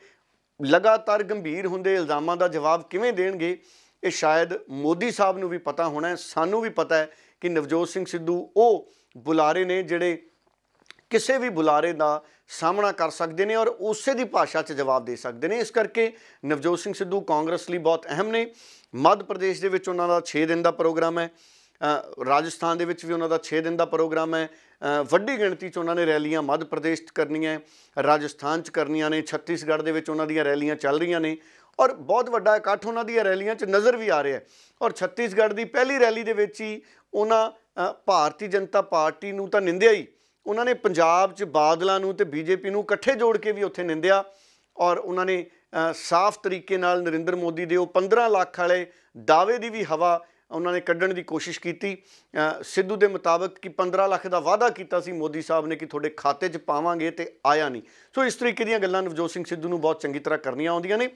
ਲਗਾਤਾਰ ਗੰਭੀਰ ਹੁੰਦੇ ਇਲਜ਼ਾਮਾਂ ਦਾ ਜਵਾਬ ਕਿਵੇਂ ਦੇਣਗੇ ਇਹ ਸ਼ਾਇਦ ਮੋਦੀ ਸਾਹਿਬ ਨੂੰ ਵੀ ਪਤਾ ਹੋਣਾ ਹੈ ਸਾਨੂੰ ਵੀ ਪਤਾ ਹੈ ਕਿ ਨਵਜੋਤ ਸਿੰਘ ਸਿੱਧੂ ਉਹ ਬੁਲਾਰੇ ਨੇ ਜਿਹੜੇ ਕਿਸੇ ਵੀ ਬੁਲਾਰੇ ਦਾ ਸਾਹਮਣਾ ਕਰ ਸਕਦੇ ਨੇ ਔਰ ਉਸੇ ਦੀ ਭਾਸ਼ਾ 'ਚ ਜਵਾਬ ਦੇ ਸਕਦੇ ਨੇ ਇਸ ਕਰਕੇ ਨਵਜੋਤ ਸਿੰਘ ਸਿੱਧੂ ਕਾਂਗਰਸ ਲਈ ਬਹੁਤ ਅਹਿਮ ਨੇ ਮੱਧ ਪ੍ਰਦੇਸ਼ ਦੇ ਵਿੱਚ ਉਹਨਾਂ ਦਾ 6 ਦਿਨ ਦਾ ਪ੍ਰੋਗਰਾਮ ਹੈ ਰਾਜਸਥਾਨ ਦੇ ਵਿੱਚ ਵੀ ਉਹਨਾਂ ਦਾ 6 ਦਿਨ ਦਾ ਪ੍ਰੋਗਰਾਮ ਹੈ ਵੱਡੀ ਗਿਣਤੀ 'ਚ ਉਹਨਾਂ ਨੇ ਰੈਲੀਆਂ ਮੱਧ ਪ੍ਰਦੇਸ਼ 'ਚ ਕਰਨੀਆਂ ਰਾਜਸਥਾਨ 'ਚ ਕਰਨੀਆਂ ਨੇ ਛੱਤੀਸਗੜ੍ਹ ਦੇ ਵਿੱਚ ਉਹਨਾਂ ਦੀਆਂ ਰੈਲੀਆਂ ਚੱਲ ਰਹੀਆਂ ਨੇ ਔਰ ਬਹੁਤ ਵੱਡਾ ਇਕੱਠ ਉਹਨਾਂ ਦੀਆਂ ਰੈਲੀਆਂ 'ਚ ਨਜ਼ਰ ਵੀ ਆ ਰਿਹਾ ਔਰ ਛੱਤੀਸਗੜ੍ਹ ਦੀ ਪਹਿਲੀ ਰੈਲੀ ਦੇ ਵਿੱਚ ਹੀ ਉਹਨਾਂ ਭਾਰਤੀ ਜਨਤਾ ਪਾਰਟੀ ਨੂੰ ਤਾਂ ਨਿੰਦਿਆ ਹੀ ਉਹਨਾਂ ਨੇ ਪੰਜਾਬ 'ਚ ਬਾਦਲਾਂ ਨੂੰ ਤੇ ਬੀਜੇਪੀ ਨੂੰ ਇਕੱਠੇ ਜੋੜ ਕੇ ਵੀ ਉੱਥੇ ਨਿੰਦਿਆ ਔਰ ਉਹਨਾਂ ਨੇ ਸਾਫ਼ ਤਰੀਕੇ ਨਾਲ ਨਰਿੰਦਰ ਮੋਦੀ ਦੇ ਉਹ 15 ਲੱਖ ਵਾਲੇ ਦਾਅਵੇ ਦੀ ਵੀ ਹਵਾ ਉਹਨਾਂ ਨੇ ਕੱਢਣ ਦੀ ਕੋਸ਼ਿਸ਼ ਕੀਤੀ ਸਿੱਧੂ ਦੇ ਮੁਤਾਬਕ ਕਿ 15 ਲੱਖ ਦਾ ਵਾਅਦਾ ਕੀਤਾ ਸੀ ਮੋਦੀ ਸਾਹਿਬ ਨੇ ਕਿ ਤੁਹਾਡੇ ਖਾਤੇ 'ਚ ਪਾਵਾਂਗੇ ਤੇ ਆਇਆ ਨਹੀਂ ਸੋ ਇਸ ਤਰੀਕੇ ਦੀਆਂ ਗੱਲਾਂ ਨਵਜੋਤ ਸਿੰਘ ਸਿੱਧੂ ਨੂੰ ਬਹੁਤ ਚੰਗੀ ਤਰ੍ਹਾਂ ਕਰਨੀਆਂ ਆਉਂਦੀਆਂ ਨੇ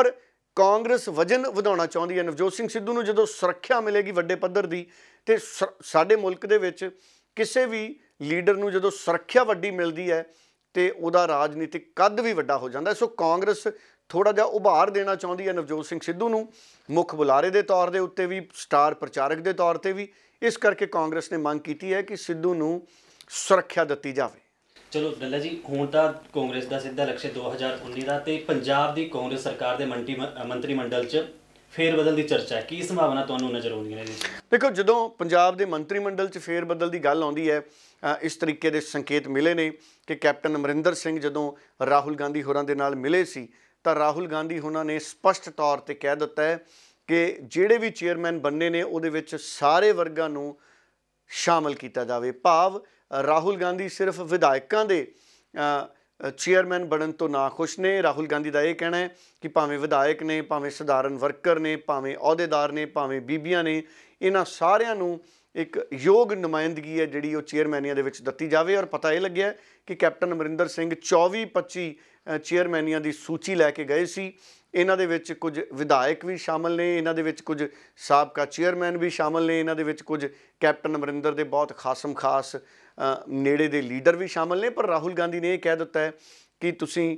ਔਰ ਕਾਂਗਰਸ ਵਜਨ ਵਧਾਉਣਾ ਚਾਹੁੰਦੀ ਹੈ ਨਵਜੋਤ ਸਿੰਘ ਸਿੱਧੂ ਨੂੰ ਜਦੋਂ ਸੁਰੱਖਿਆ ਮਿਲੇਗੀ ਵੱਡੇ ਪੱਧਰ ਦੀ ਤੇ ਸਾਡੇ ਮੁਲਕ ਦੇ ਵਿੱਚ ਕਿਸੇ ਵੀ ਲੀਡਰ ਨੂੰ ਜਦੋਂ ਸੁਰੱਖਿਆ ਵੱਡੀ ਮਿਲਦੀ ਹੈ ਤੇ ਉਹਦਾ ਰਾਜਨੀਤਿਕ ਕੱਦ ਵੀ ਵੱਡਾ ਹੋ ਜਾਂਦਾ ਸੋ ਕਾਂਗਰਸ ਥੋੜਾ ਜਿਹਾ ਉਭਾਰ ਦੇਣਾ ਚਾਹੁੰਦੀ ਹੈ ਨਵਜੋਤ ਸਿੰਘ ਸਿੱਧੂ ਨੂੰ ਮੁੱਖ ਬੁਲਾਰੇ ਦੇ ਤੌਰ ਦੇ ਉੱਤੇ ਵੀ ਸਟਾਰ ਪ੍ਰਚਾਰਕ ਦੇ ਤੌਰ ਤੇ ਵੀ ਇਸ ਕਰਕੇ ਕਾਂਗਰਸ ਨੇ ਮੰਗ ਕੀਤੀ ਹੈ ਕਿ
ਸਿੱਧੂ ਨੂੰ ਸੁਰੱਖਿਆ ਦਿੱਤੀ ਜਾਵੇ ਚਲੋ ਡੱਲਾ ਜੀ ਹੁਣ ਤਾਂ ਕਾਂਗਰਸ ਦਾ ਸਿੱਧਾ ਲਕਸ਼ਯ 2019 ਦਾ ਤੇ ਪੰਜਾਬ ਦੀ ਕਾਂਗਰਸ ਸਰਕਾਰ ਦੇ ਮੰਤਰੀ ਮੰਡਲ 'ਚ ਫੇਰ ਬਦਲ ਦੀ ਚਰਚਾ ਹੈ ਕੀ ਸੰਭਾਵਨਾ ਤੁਹਾਨੂੰ ਨਜ਼ਰ ਆਉਂਦੀਆਂ ਨੇ
ਦੇਖੋ ਜਦੋਂ ਪੰਜਾਬ ਦੇ ਮੰਤਰੀ ਮੰਡਲ 'ਚ ਫੇਰ ਬਦਲ ਦੀ ਗੱਲ ਆਉਂਦੀ ਹੈ ਇਸ ਤਰੀਕੇ ਦੇ ਸੰਕੇਤ ਮਿਲੇ ਨੇ ਕਿ ਕੈਪਟਨ ਅਮਰਿੰਦਰ ਸਿੰਘ ਜਦੋਂ ਰਾਹੁਲ ਗਾਂਧੀ ਹੋਰਾਂ ਦੇ ਨਾਲ ਮਿਲੇ ਸੀ ਤਾਂ ਰਾਹੁਲ ਗਾਂਧੀ ਉਹਨਾਂ ਨੇ ਸਪਸ਼ਟ ਤੌਰ ਤੇ ਕਹਿ ਦਿੱਤਾ ਹੈ ਕਿ ਜਿਹੜੇ ਵੀ ਚੇਅਰਮੈਨ ਬੰਨੇ ਨੇ ਉਹਦੇ ਵਿੱਚ ਸਾਰੇ ਵਰਗਾਂ ਨੂੰ ਸ਼ਾਮਲ ਕੀਤਾ ਜਾਵੇ ਭਾਵ ਰਾਹੁਲ ਗਾਂਧੀ ਸਿਰਫ ਵਿਧਾਇਕਾਂ ਦੇ ਚੇਅਰਮੈਨ ਬਣਨ ਤੋਂ ਨਾ ਖੁਸ਼ ਨੇ ਰਾਹੁਲ ਗਾਂਧੀ ਦਾ ਇਹ ਕਹਿਣਾ ਹੈ ਕਿ ਭਾਵੇਂ ਵਿਧਾਇਕ ਨੇ ਭਾਵੇਂ ਸਧਾਰਨ ਵਰਕਰ ਨੇ ਭਾਵੇਂ ਅਹੁਦੇਦਾਰ ਨੇ ਭਾਵੇਂ ਬੀਬੀਆਂ ਨੇ ਇਹਨਾਂ ਸਾਰਿਆਂ ਨੂੰ ਇੱਕ ਯੋਗ ਨੁਮਾਇੰਦਗੀ ਹੈ ਜਿਹੜੀ ਉਹ ਚੇਅਰਮੈਨੀਆਂ ਦੇ ਵਿੱਚ ਦਿੱਤੀ ਜਾਵੇ ਔਰ ਪਤਾ ਇਹ ਲੱਗਿਆ ਕਿ ਕੈਪਟਨ ਅਮਰਿੰਦਰ ਸਿੰਘ 24 25 ਚੇਅਰਮੈਨੀਆਂ ਦੀ ਸੂਚੀ ਲੈ ਕੇ ਗਏ ਸੀ ਇਹਨਾਂ ਦੇ ਵਿੱਚ ਕੁਝ ਵਿਧਾਇਕ ਵੀ ਸ਼ਾਮਲ ਨੇ ਇਹਨਾਂ ਦੇ ਵਿੱਚ ਕੁਝ ਸਾਬਕਾ ਚੇਅਰਮੈਨ ਵੀ ਸ਼ਾਮਲ ਨੇ ਇਹਨਾਂ ਦੇ ਵਿੱਚ ਕੁਝ ਕੈਪਟਨ ਅਮਰਿੰਦਰ ਦੇ ਬਹੁਤ ਖਾਸਮ ਖਾਸ ਨੇੜੇ ਦੇ ਲੀਡਰ ਵੀ ਸ਼ਾਮਲ ਨੇ ਪਰ ਰਾਹੁਲ ਗਾਂਧੀ ਨੇ ਇਹ ਕਹਿ ਦਿੱਤਾ ਹੈ ਕਿ ਤੁਸੀਂ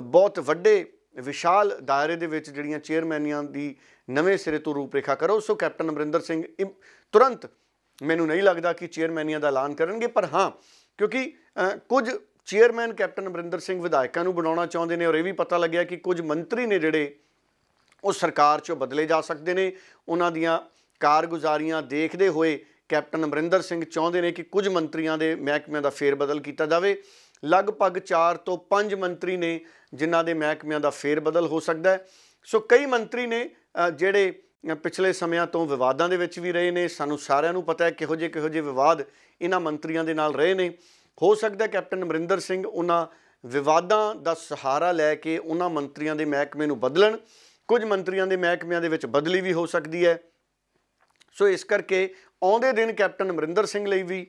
ਬਹੁਤ ਵੱਡੇ ਵਿਸ਼ਾਲ ਦਾਇਰੇ ਦੇ ਵਿੱਚ ਜਿਹੜੀਆਂ ਚੇਅਰਮੈਨੀਆਂ ਦੀ ਨਵੇਂ ਸਿਰੇ ਤੋਂ ਰੂਪਰੇਖਾ ਕਰੋ ਸੋ ਕੈਪਟਨ ਅਮਰਿੰਦਰ ਸਿੰਘ ਤੁਰੰਤ ਮੈਨੂੰ ਨਹੀਂ ਲੱਗਦਾ ਕਿ ਚੇਅਰਮੈਨੀਆਂ ਦਾ ਐਲਾਨ ਕਰਨਗੇ ਪਰ ਹਾਂ ਕਿਉਂਕਿ ਕੁਝ ਚੇਅਰਮੈਨ ਕੈਪਟਨ ਅਮਰਿੰਦਰ ਸਿੰਘ ਵਿਧਾਇਕਾਂ ਨੂੰ ਬਣਾਉਣਾ ਚਾਹੁੰਦੇ ਨੇ ਔਰ ਇਹ ਵੀ ਪਤਾ ਲੱਗਿਆ ਕਿ ਕੁਝ ਮੰਤਰੀ ਨੇ ਜਿਹੜੇ ਉਹ ਸਰਕਾਰ 'ਚੋਂ ਬਦਲੇ ਜਾ ਸਕਦੇ ਨੇ ਉਹਨਾਂ ਦੀਆਂ ਕਾਰਗੁਜ਼ਾਰੀਆਂ ਦੇਖਦੇ ਹੋਏ ਕੈਪਟਨ ਅਮਰਿੰਦਰ ਸਿੰਘ ਚਾਹੁੰਦੇ ਨੇ ਕਿ ਕੁਝ ਮੰਤਰੀਆਂ ਦੇ ਮਹਿਕਮਿਆਂ ਦਾ ਫੇਰ ਬਦਲ ਕੀਤਾ ਜਾਵੇ ਲਗਭਗ 4 ਤੋਂ 5 ਮੰਤਰੀ ਨੇ ਜਿਨ੍ਹਾਂ ਦੇ ਮਹਿਕਮਿਆਂ ਦਾ ਫੇਰ ਬਦਲ ਹੋ ਸਕਦਾ ਹੈ ਸੋ ਕਈ ਮੰਤਰੀ ਨੇ ਜਿਹੜੇ ਪਿਛਲੇ ਸਮਿਆਂ ਤੋਂ ਵਿਵਾਦਾਂ ਦੇ ਵਿੱਚ ਵੀ ਰਹੇ ਨੇ ਸਾਨੂੰ ਸਾਰਿਆਂ ਨੂੰ ਪਤਾ ਹੈ ਕਿਹੋ ਜਿਹੇ ਕਿਹੋ ਜਿਹੇ ਵਿਵਾਦ ਇਹਨਾਂ ਮੰਤਰੀਆਂ ਦੇ ਨਾਲ ਰਹੇ ਨੇ ਹੋ ਸਕਦਾ ਕੈਪਟਨ ਅਮਰਿੰਦਰ ਸਿੰਘ ਉਹਨਾਂ ਵਿਵਾਦਾਂ ਦਾ ਸਹਾਰਾ ਲੈ ਕੇ ਉਹਨਾਂ ਮੰਤਰੀਆਂ ਦੇ ਮਹਿਕਮੇ ਨੂੰ ਬਦਲਣ ਕੁਝ ਮੰਤਰੀਆਂ ਦੇ ਮਹਿਕਮਿਆਂ ਦੇ ਵਿੱਚ ਬਦਲੀ ਵੀ ਹੋ ਸਕਦੀ ਹੈ ਸੋ ਇਸ ਕਰਕੇ ਆਉਂਦੇ ਦਿਨ ਕੈਪਟਨ ਅਮਰਿੰਦਰ ਸਿੰਘ ਲਈ ਵੀ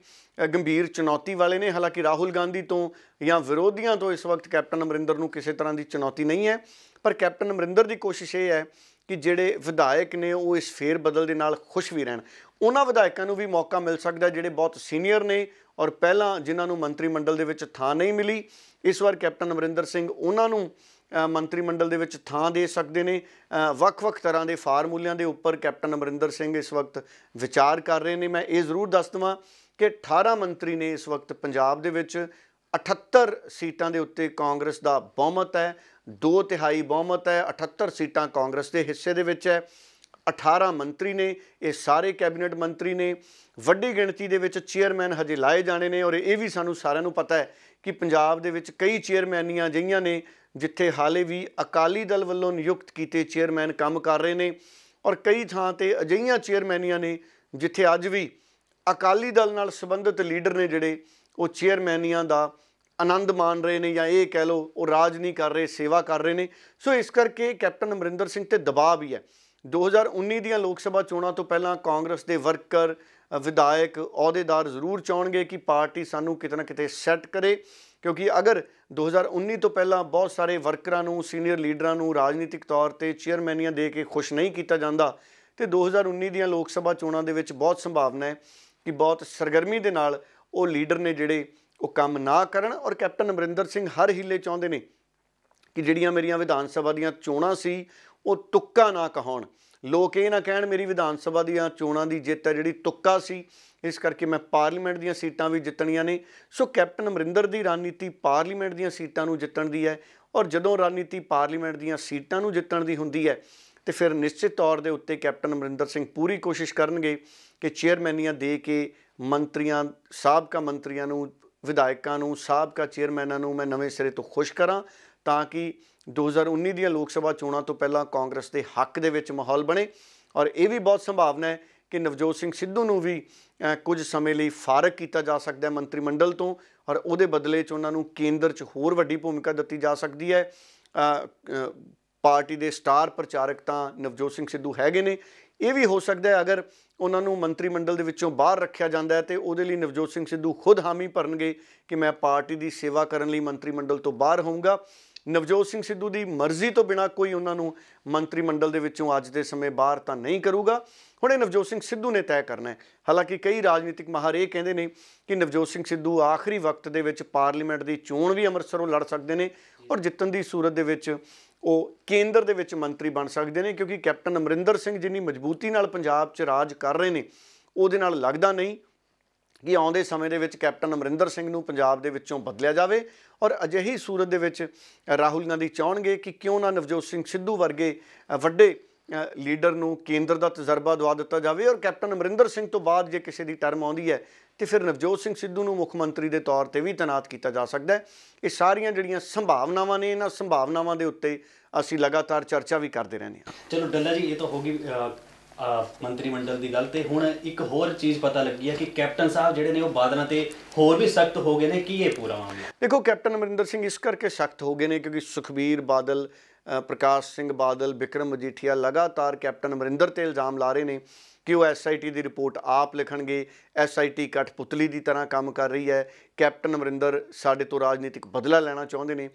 ਗੰਭੀਰ ਚੁਣੌਤੀ ਵਾਲੇ ਨੇ ਹਾਲਾਂਕਿ ਰਾਹੁਲ ਗਾਂਧੀ ਤੋਂ ਜਾਂ ਵਿਰੋਧੀਆਂ ਤੋਂ ਇਸ ਵਕਤ ਕੈਪਟਨ ਅਮਰਿੰਦਰ ਨੂੰ ਕਿਸੇ ਤਰ੍ਹਾਂ ਦੀ ਚੁਣੌਤੀ ਨਹੀਂ ਹੈ ਪਰ ਕੈਪਟਨ ਅਮਰਿੰਦਰ ਦੀ ਕੋਸ਼ਿਸ਼ ਇਹ ਹੈ ਕਿ ਜਿਹੜੇ ਵਿਧਾਇਕ ਨੇ ਉਹ ਇਸ ਫੇਰ ਬਦਲ ਦੇ ਨਾਲ ਖੁਸ਼ ਵੀ ਰਹਿਣ ਉਹਨਾਂ ਵਿਧਾਇਕਾਂ ਨੂੰ ਵੀ ਮੌਕਾ ਮਿਲ ਸਕਦਾ ਜਿਹੜੇ ਬਹੁਤ ਸੀਨੀਅਰ ਨੇ ਔਰ ਪਹਿਲਾਂ ਜਿਨ੍ਹਾਂ ਨੂੰ ਮੰਤਰੀ ਮੰਡਲ ਦੇ ਵਿੱਚ ਥਾਂ ਨਹੀਂ ਮਿਲੀ ਇਸ ਵਾਰ ਕੈਪਟਨ ਅਮਰਿੰਦਰ ਸਿੰਘ ਉਹਨਾਂ ਨੂੰ ਮੰਤਰੀ ਮੰਡਲ ਦੇ ਵਿੱਚ ਥਾਂ ਦੇ ਸਕਦੇ ਨੇ ਵੱਖ-ਵੱਖ ਤਰ੍ਹਾਂ ਦੇ ਫਾਰਮੂਲਿਆਂ ਦੇ ਉੱਪਰ ਕੈਪਟਨ ਅਮਰਿੰਦਰ ਸਿੰਘ ਇਸ ਵਕਤ ਵਿਚਾਰ ਕਰ ਰਹੇ ਨੇ ਮੈਂ ਇਹ ਜ਼ਰੂਰ ਦੱਸ ਦਵਾਂ ਕਿ 18 ਮੰਤਰੀ ਨੇ ਇਸ ਵਕਤ ਪੰਜਾਬ ਦੇ ਵਿੱਚ 78 ਸੀਟਾਂ ਦੇ ਉੱਤੇ ਕਾਂਗਰਸ ਦਾ ਬਹੁਮਤ ਹੈ 2 ਤਿਹਾਈ ਬਹੁਮਤ ਹੈ 78 ਸੀਟਾਂ ਕਾਂਗਰਸ ਦੇ ਹਿੱਸੇ ਦੇ ਵਿੱਚ ਹੈ 18 ਮੰਤਰੀ ਨੇ ਇਹ ਸਾਰੇ ਕੈਬਨਿਟ ਮੰਤਰੀ ਨੇ ਵੱਡੀ ਗਿਣਤੀ ਦੇ ਵਿੱਚ ਚੇਅਰਮੈਨ ਹਜੇ ਲਾਏ ਜਾਣੇ ਨੇ ਔਰ ਇਹ ਵੀ ਸਾਨੂੰ ਸਾਰਿਆਂ ਨੂੰ ਪਤਾ ਹੈ ਕਿ ਪੰਜਾਬ ਦੇ ਵਿੱਚ ਕਈ ਚੇਅਰਮੈਨੀਆਂ ਜਈਆਂ ਨੇ ਜਿੱਥੇ ਹਾਲੇ ਵੀ ਅਕਾਲੀ ਦਲ ਵੱਲੋਂ ਨਿਯੁਕਤ ਕੀਤੇ ਚੇਅਰਮੈਨ ਕੰਮ ਕਰ ਰਹੇ ਨੇ ਔਰ ਕਈ ਥਾਂ ਤੇ ਅਜਈਆਂ ਚੇਅਰਮੈਨੀਆਂ ਨੇ ਜਿੱਥੇ ਅੱਜ ਵੀ ਅਕਾਲੀ ਦਲ ਨਾਲ ਸੰਬੰਧਿਤ ਲੀਡਰ ਨੇ ਜਿਹੜੇ ਉਹ ਚੇਅਰਮੈਨੀਆਂ ਦਾ ਆਨੰਦ ਮਾਣ ਰਹੇ ਨੇ ਜਾਂ ਇਹ ਕਹਿ ਲਓ ਉਹ ਰਾਜ ਨਹੀਂ ਕਰ ਰਹੇ ਸੇਵਾ ਕਰ ਰਹੇ ਨੇ ਸੋ ਇਸ ਕਰਕੇ ਕੈਪਟਨ ਅਮਰਿੰਦਰ ਸਿੰਘ ਤੇ ਦਬਾਅ ਵੀ ਹੈ 2019 ਦੀਆਂ ਲੋਕ ਸਭਾ ਚੋਣਾਂ ਤੋਂ ਪਹਿਲਾਂ ਕਾਂਗਰਸ ਦੇ ਵਰਕਰ ਵਿਧਾਇਕ ਅਹੁਦੇਦਾਰ ਜ਼ਰੂਰ ਚਾਹਣਗੇ ਕਿ ਪਾਰਟੀ ਸਾਨੂੰ ਕਿਤੇ ਨਾ ਕਿਤੇ ਸੈੱਟ ਕਰੇ ਕਿਉਂਕਿ ਅਗਰ 2019 ਤੋਂ ਪਹਿਲਾਂ ਬਹੁਤ ਸਾਰੇ ਵਰਕਰਾਂ ਨੂੰ ਸੀਨੀਅਰ ਲੀਡਰਾਂ ਨੂੰ ਰਾਜਨੀਤਿਕ ਤੌਰ ਤੇ ਚੇਅਰਮੈਨੀਆਂ ਦੇ ਕੇ ਖੁਸ਼ ਨਹੀਂ ਕੀਤਾ ਜਾਂਦਾ ਤੇ 2019 ਦੀਆਂ ਲੋਕ ਸਭਾ ਚੋਣਾਂ ਦੇ ਵਿੱਚ ਬਹੁਤ ਸੰਭਾਵਨਾ ਹੈ ਕਿ ਬਹੁਤ ਸਰਗਰਮੀ ਦੇ ਨਾਲ ਉਹ ਲੀਡਰ ਨੇ ਜਿਹੜੇ ਉਹ ਕੰਮ ਨਾ ਕਰਨ ਔਰ ਕੈਪਟਨ ਅਮਰਿੰਦਰ ਸਿੰਘ ਹਰ ਹਿੱਲੇ ਚਾਹੁੰਦੇ ਨੇ ਕਿ ਜਿਹੜੀਆਂ ਮੇਰੀਆਂ ਵਿਧਾਨ ਸਭਾ ਦੀਆਂ ਚੋਣਾਂ ਸੀ ਉਹ ਤੁੱਕਾ ਨਾ ਕਹਾਉਣ ਲੋਕ ਇਹ ਨਾ ਕਹਿਣ ਮੇਰੀ ਵਿਧਾਨ ਸਭਾ ਦੀਆਂ ਚੋਣਾਂ ਦੀ ਜਿੱਤ ਹੈ ਜਿਹੜੀ ਤੁੱਕਾ ਸੀ ਇਸ ਕਰਕੇ ਮੈਂ ਪਾਰਲੀਮੈਂਟ ਦੀਆਂ ਸੀਟਾਂ ਵੀ ਜਿੱਤਣੀਆਂ ਨੇ ਸੋ ਕੈਪਟਨ ਅਮਰਿੰਦਰ ਦੀ ਰਣਨੀਤੀ ਪਾਰਲੀਮੈਂਟ ਦੀਆਂ ਸੀਟਾਂ ਨੂੰ ਜਿੱਤਣ ਦੀ ਹੈ ਔਰ ਜਦੋਂ ਰਣਨੀਤੀ ਪਾਰਲੀਮੈਂਟ ਦੀਆਂ ਸੀਟਾਂ ਨੂੰ ਜਿੱਤਣ ਦੀ ਹੁੰਦੀ ਹੈ ਤੇ ਫਿਰ ਨਿਸ਼ਚਿਤ ਤੌਰ ਦੇ ਉੱਤੇ ਕੈਪਟਨ ਅਮਰਿੰਦਰ ਸਿੰਘ ਪੂਰੀ ਕੋਸ਼ਿਸ਼ ਕਰਨਗੇ ਕਿ ਚੇਅਰਮੈਨੀਆਂ ਦੇ ਕੇ ਮੰਤਰੀਆਂ ਸਾਬਕਾ ਮੰਤਰੀਆਂ ਨੂੰ ਵਿਧਾਇਕਾਂ ਨੂੰ ਸਾਬਕਾ ਚੇਅਰਮੈਨਾਂ ਨੂੰ ਮੈਂ ਨਵੇਂ ਸਿਰੇ ਤੋਂ ਖੁਸ਼ ਕਰਾਂ ਤਾਂ ਕਿ 2019 ਦੀਆਂ ਲੋਕ ਸਭਾ ਚੋਣਾਂ ਤੋਂ ਪਹਿਲਾਂ ਕਾਂਗਰਸ ਦੇ ਹੱਕ ਦੇ ਵਿੱਚ ਮਾਹੌਲ ਬਣੇ ਔਰ ਇਹ ਵੀ ਬਹੁਤ ਸੰਭਾਵਨਾ ਹੈ ਕਿ ਨਵਜੋਤ ਸਿੰਘ ਸਿੱਧੂ ਨੂੰ ਵੀ ਕੁਝ ਸਮੇਂ ਲਈ ਫਾਰਗ ਕੀਤਾ ਜਾ ਸਕਦਾ ਹੈ ਮੰਤਰੀ ਮੰਡਲ ਤੋਂ ਔਰ ਉਹਦੇ ਬਦਲੇ 'ਚ ਉਹਨਾਂ ਨੂੰ ਕੇਂਦਰ 'ਚ ਹੋਰ ਵੱਡੀ ਭੂਮਿਕਾ ਦਿੱਤੀ ਜਾ ਸਕਦੀ ਹੈ ਪਾਰਟੀ ਦੇ ਸਟਾਰ ਪ੍ਰਚਾਰਕ ਤਾਂ ਨਵਜੋਤ ਸਿੰਘ ਸਿੱਧੂ ਹੈਗੇ ਨੇ ਇਹ ਵੀ ਹੋ ਸਕਦਾ ਹੈ ਅਗਰ ਉਹਨਾਂ ਨੂੰ ਮੰਤਰੀ ਮੰਡਲ ਦੇ ਵਿੱਚੋਂ ਬਾਹਰ ਰੱਖਿਆ ਜਾਂਦਾ ਹੈ ਤੇ ਉਹਦੇ ਲਈ ਨਵਜੋਤ ਸਿੰਘ ਸਿੱਧੂ ਖੁਦ ਹਾਮੀ ਭਰਨਗੇ ਕਿ ਮੈਂ ਪਾਰਟੀ ਦੀ ਸੇਵਾ ਕਰਨ ਲਈ ਮੰਤਰੀ ਮੰਡਲ ਤੋਂ ਬਾਹਰ ਹੋਊਂਗਾ ਨਵਜੋਤ ਸਿੰਘ ਸਿੱਧੂ ਦੀ ਮਰਜ਼ੀ ਤੋਂ ਬਿਨਾ ਕੋਈ ਉਹਨਾਂ ਨੂੰ ਮੰਤਰੀ ਮੰਡਲ ਦੇ ਵਿੱਚੋਂ ਅੱਜ ਦੇ ਸਮੇਂ ਬਾਹਰ ਤਾਂ ਨਹੀਂ ਕਰੂਗਾ ਹੁਣ ਇਹ ਨਵਜੋਤ ਸਿੰਘ ਸਿੱਧੂ ਨੇ ਤੈਅ ਕਰਨਾ ਹੈ ਹਾਲਾਂਕਿ ਕਈ ਰਾਜਨੀਤਿਕ ਮਹਾਰੇ ਇਹ ਕਹਿੰਦੇ ਨੇ ਕਿ ਨਵਜੋਤ ਸਿੰਘ ਸਿੱਧੂ ਆਖਰੀ ਵਕਤ ਦੇ ਵਿੱਚ ਪਾਰਲੀਮੈਂਟ ਦੀ ਚੋਣ ਵੀ ਅੰਮ੍ਰਿਤਸਰੋਂ ਲੜ ਸਕਦੇ ਨੇ ਔਰ ਜਿੱਤਣ ਦੀ ਸੂਰਤ ਦੇ ਵਿੱਚ ਉਹ ਕੇਂਦਰ ਦੇ ਵਿੱਚ ਮੰਤਰੀ ਬਣ ਸਕਦੇ ਨੇ ਕਿਉਂਕਿ ਕੈਪਟਨ ਅਮਰਿੰਦਰ ਸਿੰਘ ਜਿੰਨੀ ਮਜ਼ਬੂਤੀ ਨਾਲ ਪੰਜਾਬ 'ਚ ਰਾਜ ਕਰ ਰਹੇ ਨੇ ਉਹਦੇ ਨਾਲ ਲੱਗਦਾ ਨਹੀਂ ਕਿ ਆਉਂਦੇ ਸਮੇਂ ਦੇ ਵਿੱਚ ਕੈਪਟਨ ਅਮਰਿੰਦਰ ਸਿੰਘ ਨੂੰ ਪੰਜਾਬ ਦੇ ਵਿੱਚੋਂ ਬਦਲਿਆ ਜਾਵੇ ਔਰ ਅਜਿਹੀ ਸੂਰਤ ਦੇ ਵਿੱਚ ਰਾਹੁਲ ਗਾਂਧੀ ਚਾਹਣਗੇ ਕਿ ਕਿਉਂ ਨਾ ਨਵਜੋਤ ਸਿੰਘ ਸਿੱਧੂ ਵਰਗੇ ਵੱਡੇ ਲੀਡਰ ਨੂੰ ਕੇਂਦਰ ਦਾ ਤਜਰਬਾ ਦਵਾ ਦਿੱਤਾ ਜਾਵੇ ਔਰ ਕੈਪਟਨ ਅਮਰਿੰਦਰ ਸਿੰਘ ਤੋਂ ਬਾਅਦ ਜੇ ਕਿਸੇ ਦੀ ਟਰਮ ਆਉਂਦੀ ਹੈ ਤੇ ਫਿਰ ਨਵਜੋਤ ਸਿੰਘ ਸਿੱਧੂ ਨੂੰ ਮੁੱਖ ਮੰਤਰੀ ਦੇ ਤੌਰ ਤੇ ਵੀ ਤਨਾਤ ਕੀਤਾ ਜਾ ਸਕਦਾ ਹੈ ਇਹ ਸਾਰੀਆਂ ਜਿਹੜੀਆਂ ਸੰਭਾਵਨਾਵਾਂ ਨੇ ਇਹਨਾਂ ਸੰਭਾਵਨਾਵਾਂ ਦੇ ਉੱਤੇ ਅਸੀਂ ਲਗਾਤਾਰ ਚਰਚਾ ਵੀ ਕਰਦੇ ਰਹਿੰਦੇ ਹਾਂ
ਚਲੋ ਡੱਲਾ ਜੀ ਇਹ ਤਾਂ ਹੋ ਗਈ ਮੰਤਰੀ ਮੰਡਲ ਦੀ ਗੱਲ ਤੇ ਹੁਣ ਇੱਕ ਹੋਰ ਚੀਜ਼ ਪਤਾ ਲੱਗੀ ਹੈ ਕਿ ਕੈਪਟਨ ਸਾਹਿਬ ਜਿਹੜੇ ਨੇ ਉਹ ਬਾਦਲਾਂ ਤੇ ਹੋਰ ਵੀ ਸਖਤ ਹੋ ਗਏ ਨੇ ਕੀ ਇਹ ਪੂਰਾ ਮਾਮਲਾ
ਦੇਖੋ ਕੈਪਟਨ ਅਮਰਿੰਦਰ ਸਿੰਘ ਇਸ ਕਰਕੇ ਸਖਤ ਹੋ ਗਏ ਨੇ ਕਿਉਂਕਿ ਸੁਖਬੀਰ ਬਾਦਲ ਪ੍ਰਕਾਸ਼ ਸਿੰਘ ਬਾਦਲ ਵਿਕਰਮ ਮਜੀਠੀਆ ਲਗਾਤਾਰ ਕੈਪਟਨ ਅਮਰਿੰਦਰ ਤੇ ਇਲਜ਼ਾਮ ਲਾ ਰਹੇ ਨੇ ਕਿ ਉਹ ਐਸਆਈਟੀ ਦੀ ਰਿਪੋਰਟ ਆਪ ਲਿਖਣਗੇ ਐਸਆਈਟੀ ਕਠਪੁਤਲੀ ਦੀ ਤਰ੍ਹਾਂ ਕੰਮ ਕਰ ਰਹੀ ਹੈ ਕੈਪਟਨ ਅਮਰਿੰਦਰ ਸਾਡੇ ਤੋਂ ਰਾਜਨੀਤਿਕ ਬਦਲਾ ਲੈਣਾ ਚਾਹੁੰਦੇ ਨੇ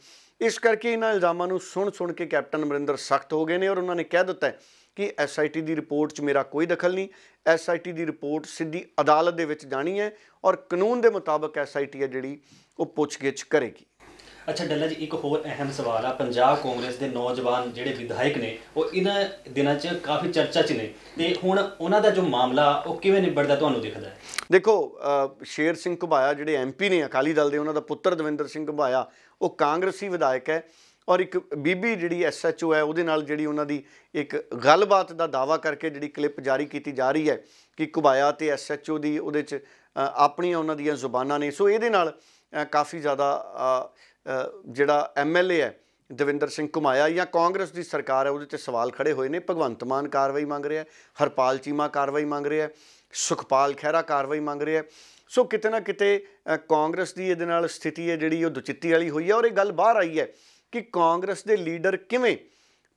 ਇਸ ਕਰਕੇ ਇਹਨਾਂ ਇਲਜ਼ਾਮਾਂ ਨੂੰ ਸੁਣ ਸੁਣ ਕੇ ਕੈਪਟਨ ਅਮਰਿੰਦਰ ਸਖਤ ਹੋ ਗਏ ਨੇ ਔਰ ਉਹਨਾਂ ਨੇ ਕਹਿ ਦਿੱਤਾ ਹੈ ਕਿ ਐਸਆਈਟੀ ਦੀ ਰਿਪੋਰਟ 'ਚ ਮੇਰਾ ਕੋਈ ਦਖਲ ਨਹੀਂ ਐਸਆਈਟੀ ਦੀ ਰਿਪੋਰਟ ਸਿੱਧੀ ਅਦਾਲਤ ਦੇ ਵਿੱਚ ਜਾਣੀ ਹੈ ਔਰ ਕਾਨੂੰਨ ਦੇ ਮੁਤਾਬਕ ਐਸਆਈਟੀ ਹੈ ਜਿਹੜੀ ਉਹ ਪੁੱਛਗਿੱਛ ਕਰੇਗੀ
ਅੱਛਾ ਡੱਲਾ ਜੀ ਇੱਕ ਹੋਰ ਅਹਿਮ ਸਵਾਲ ਆ ਪੰਜਾਬ ਕਾਂਗਰਸ ਦੇ ਨੌਜਵਾਨ ਜਿਹੜੇ ਵਿਧਾਇਕ ਨੇ ਉਹ ਇਹਨਾਂ ਦਿਨਾਂ 'ਚ ਕਾਫੀ ਚਰਚਾ 'ਚ ਨੇ ਤੇ ਹੁਣ ਉਹਨਾਂ ਦਾ ਜੋ ਮਾਮਲਾ ਉਹ ਕਿਵੇਂ ਨਿਬੜਦਾ ਤੁਹਾਨੂੰ ਦਿਖਦਾ ਹੈ
ਦੇਖੋ ਸ਼ੇਰ ਸਿੰਘ ਘੁਬਾਇਆ ਜਿਹੜੇ ਐਮਪੀ ਨੇ ਅਕਾਲੀ ਦਲ ਦੇ ਉਹਨਾਂ ਦਾ ਪੁੱਤਰ ਦਵਿੰਦਰ ਸਿੰਘ ਘੁਬਾਇਆ ਉਹ ਕਾਂਗਰਸੀ ਵਿਧਾਇਕ ਹੈ ਔਰ ਇੱਕ ਬੀਬੀ ਜਿਹੜੀ ਐਸਐਚਓ ਹੈ ਉਹਦੇ ਨਾਲ ਜਿਹੜੀ ਉਹਨਾਂ ਦੀ ਇੱਕ ਗੱਲਬਾਤ ਦਾ ਦਾਵਾ ਕਰਕੇ ਜਿਹੜੀ ਕਲਿੱਪ ਜਾਰੀ ਕੀਤੀ ਜਾ ਰਹੀ ਹੈ ਕਿ ਕੁਬਾਇਆ ਤੇ ਐਸਐਚਓ ਦੀ ਉਹਦੇ 'ਚ ਆਪਣੀਆਂ ਉਹਨਾਂ ਦੀਆਂ ਜ਼ੁਬਾਨਾਂ ਨੇ ਸੋ ਇਹਦੇ ਨਾਲ ਕਾਫੀ ਜ਼ਿਆਦਾ ਜਿਹੜਾ ਐਮਐਲਏ ਹੈ ਦਵਿੰਦਰ ਸਿੰਘ ਕੁਮਾਇਆ ਜਾਂ ਕਾਂਗਰਸ ਦੀ ਸਰਕਾਰ ਹੈ ਉਹਦੇ ਤੇ ਸਵਾਲ ਖੜੇ ਹੋਏ ਨੇ ਭਗਵੰਤ ਮਾਨ ਕਾਰਵਾਈ ਮੰਗ ਰਿਹਾ ਹਰਪਾਲ ਚੀਮਾ ਕਾਰਵਾਈ ਮੰਗ ਰਿਹਾ ਸੁਖਪਾਲ ਖਹਿਰਾ ਕਾਰਵਾਈ ਮੰਗ ਰਿਹਾ ਸੋ ਕਿਤੇ ਨਾ ਕਿਤੇ ਕਾਂਗਰਸ ਦੀ ਇਹਦੇ ਨਾਲ ਸਥਿਤੀ ਹੈ ਜਿਹੜੀ ਉਹ ਦੁਚਿੱਤੀ ਵਾਲੀ ਹੋਈ ਹੈ ਔਰ ਇਹ ਗੱਲ ਬਾਹਰ ਆਈ ਹੈ ਕਿ ਕਾਂਗਰਸ ਦੇ ਲੀਡਰ ਕਿਵੇਂ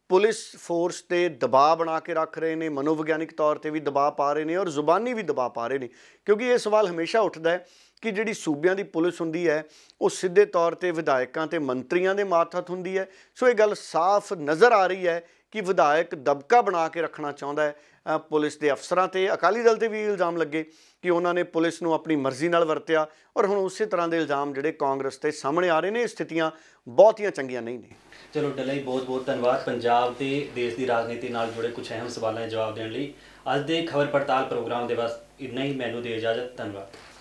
ਪੁਲਿਸ ਫੋਰਸ ਤੇ ਦਬਾਅ ਬਣਾ ਕੇ ਰੱਖ ਰਹੇ ਨੇ ਮਨੋਵਿਗਿਆਨਿਕ ਤੌਰ ਤੇ ਵੀ ਦਬਾਅ ਪਾ ਰਹੇ ਨੇ ਔਰ ਜ਼ੁਬਾਨੀ ਵੀ ਦਬਾਅ ਪਾ ਰਹੇ ਨੇ ਕਿਉਂਕਿ ਇਹ ਸਵਾਲ ਹਮੇਸ਼ਾ ਉੱਠਦਾ ਹੈ ਕਿ ਜਿਹੜੀ ਸੂਬਿਆਂ ਦੀ ਪੁਲਿਸ ਹੁੰਦੀ ਹੈ ਉਹ ਸਿੱਧੇ ਤੌਰ ਤੇ ਵਿਧਾਇਕਾਂ ਤੇ ਮੰਤਰੀਆਂ ਦੇ ਮਾਤਹਤ ਹੁੰਦੀ ਹੈ ਸੋ ਇਹ ਗੱਲ ਸਾਫ਼ ਨਜ਼ਰ ਆ ਰਹੀ ਹੈ ਕਿ ਵਿਧਾਇਕ ਦਬਕਾ ਬਣਾ ਕੇ ਰੱਖਣਾ ਚਾਹੁੰਦਾ ਹੈ ਪੁਲਿਸ ਦੇ ਅਫਸਰਾਂ ਤੇ ਅਕਾਲੀ ਦਲ ਤੇ ਵੀ ਇਲਜ਼ਾਮ ਲੱਗੇ ਕਿ ਉਹਨਾਂ ਨੇ ਪੁਲਿਸ ਨੂੰ ਆਪਣੀ ਮਰਜ਼ੀ ਨਾਲ ਵਰਤਿਆ ਔਰ ਹੁਣ ਉਸੇ ਤਰ੍ਹਾਂ ਦੇ ਇਲਜ਼ਾਮ ਜਿਹੜੇ ਕਾਂਗਰਸ ਤੇ ਸਾਹਮਣੇ ਆ ਰਹੇ ਨੇ ਸਥਿਤੀਆਂ ਬਹੁਤੀਆਂ
ਚੰਗੀਆਂ ਨਹੀਂ ਨੇ ਚਲੋ ਡਲਈ ਬਹੁਤ ਬਹੁਤ ਧੰਨਵਾਦ ਪੰਜਾਬ ਤੇ ਦੇਸ਼ ਦੀ ਰਾਜਨੀਤੀ ਨਾਲ ਜੁੜੇ ਕੁਝ ਅਹਿਮ ਸਵਾਲਾਂ ਦੇ ਜਵਾਬ ਦੇਣ ਲਈ ਅੱਜ ਦੇ ਖਬਰ ਪੜਤਾਲ ਪ੍ਰੋਗਰਾਮ ਦੇ ਬਸ ਇੰਨਾ ਹੀ ਮੈਨੂੰ ਦੇ ਇਜਾਜ਼ਤ ਧੰਨਵਾਦ